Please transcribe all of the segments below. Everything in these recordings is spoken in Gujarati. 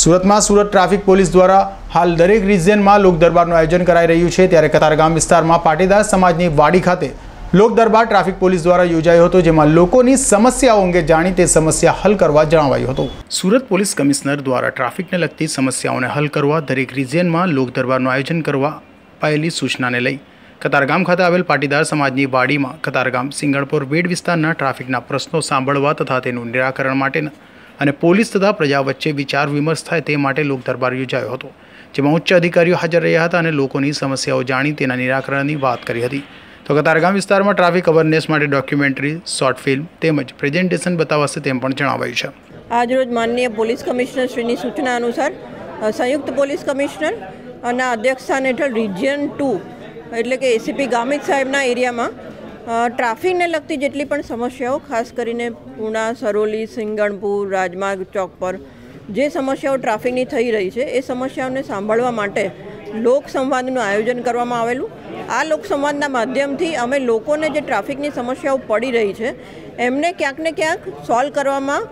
સુરતમાં સુરત ટ્રાફિક પોલીસ દ્વારા હાલ દરેક રિજિયનમાં લોકદરબારનું આયોજન કરાઈ રહ્યું છે ત્યારે કતારગામ વિસ્તારમાં પાટીદાર સમાજની વાડી ખાતે લોકદરબાર ટ્રાફિક પોલીસ દ્વારા યોજાયો હતો જેમાં લોકોની સમસ્યાઓ અંગે જાણી તે સમસ્યા હલ કરવા જણાવાયું હતું સુરત પોલીસ કમિશનર દ્વારા ટ્રાફિકને લગતી સમસ્યાઓને હલ કરવા દરેક રિજિયનમાં લોકદરબારનું આયોજન કરવા પાયેલી સૂચનાને લઈ કતારગામ ખાતે આવેલ પાટીદાર સમાજની વાડીમાં કતારગામ સિંગણપુર બેડ વિસ્તારના ટ્રાફિકના પ્રશ્નો સાંભળવા તથા તેનું નિરાકરણ માટેના અને પોલીસ તથા પ્રજા વચ્ચે વિચાર વિમર્શ થાય તે માટે લોક યોજાયો હતો જેમાં ઉચ્ચ અધિકારીઓ હાજર રહ્યા હતા અને લોકોની સમસ્યાઓ જાણી તેના નિરાકરણની વાત કરી હતી તો કતારગામ વિસ્તારમાં ટ્રાફિક અવેરનેસ માટે ડોક્યુમેન્ટરી શોર્ટ ફિલ્મ તેમજ પ્રેઝન્ટેશન બતાવાશે તેમ પણ જણાવાયું છે આજરોજ માનનીય પોલીસ કમિશનર શ્રીની સૂચના અનુસાર સંયુક્ત પોલીસ કમિશનર ના અધ્યક્ષસ્થાન હેઠળ રિજિયન ટુ એટલે કે એસીપી ગામિત સાહેબના એરિયામાં ટ્રાફિકને લગતી જેટલી પણ સમસ્યાઓ ખાસ કરીને પૂના સરોલી સિંગણપુર રાજમાર્ગ ચોક પર જે સમસ્યાઓ ટ્રાફિકની થઈ રહી છે એ સમસ્યાઓને સાંભળવા માટે લોકસંવાદનું આયોજન કરવામાં આવેલું આ લોકસંવાદના માધ્યમથી અમે લોકોને જે ટ્રાફિકની સમસ્યાઓ પડી રહી છે એમને ક્યાંક ને ક્યાંક સોલ્વ કરવામાં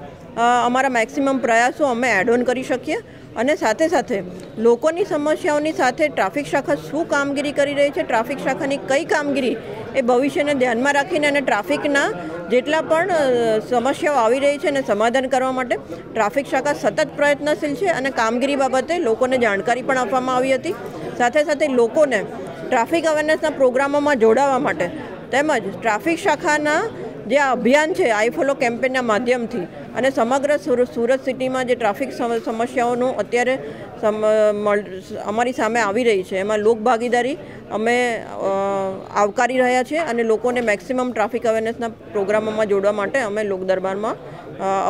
અમારા મેક્સિમમ પ્રયાસો અમે એડ ઓન કરી શકીએ અને સાથે સાથે લોકોની સમસ્યાઓની સાથે ટ્રાફિક શાખા શું કામગીરી કરી રહી છે ટ્રાફિક શાખાની કઈ કામગીરી એ ભવિષ્યને ધ્યાનમાં રાખીને અને ટ્રાફિકના જેટલા પણ સમસ્યાઓ આવી રહી છે અને સમાધાન કરવા માટે ટ્રાફિક શાખા સતત પ્રયત્નશીલ છે અને કામગીરી બાબતે લોકોને જાણકારી પણ આપવામાં આવી હતી સાથે સાથે લોકોને ટ્રાફિક અવેરનેસના પ્રોગ્રામોમાં જોડાવા માટે તેમજ ટ્રાફિક શાખાના જે આ અભિયાન છે આઈ ફોલો કેમ્પેનના માધ્યમથી અને સમગ્ર સુરત સિટીમાં જે ટ્રાફિક સમસ્યાઓનું અત્યારે અમારી સામે આવી રહી છે એમાં લોકભાગીદારી અમે આવકારી રહ્યા છીએ અને લોકોને મેક્સિમમ ટ્રાફિક અવેરનેસના પ્રોગ્રામોમાં જોડવા માટે અમે લોક દરબારમાં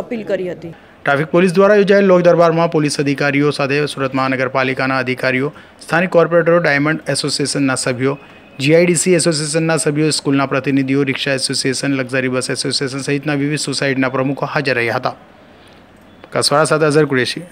અપીલ કરી હતી ટ્રાફિક પોલીસ દ્વારા યોજાયેલ લોક દરબારમાં પોલીસ અધિકારીઓ સાથે સુરત મહાનગરપાલિકાના અધિકારીઓ સ્થાનિક કોર્પોરેટરો ડાયમંડ એસોસિએશનના સભ્યો જીઆઈડીસી એસોસિએશનના સભ્યો સ્કૂલના પ્રતિનિધિઓ rickshaw association luxury bus association સહિતના વિવિધ સોસાયટીના પ્રમુખો હાજર રહ્યા હતા કસવાળા સાથે અઝર કુરેશી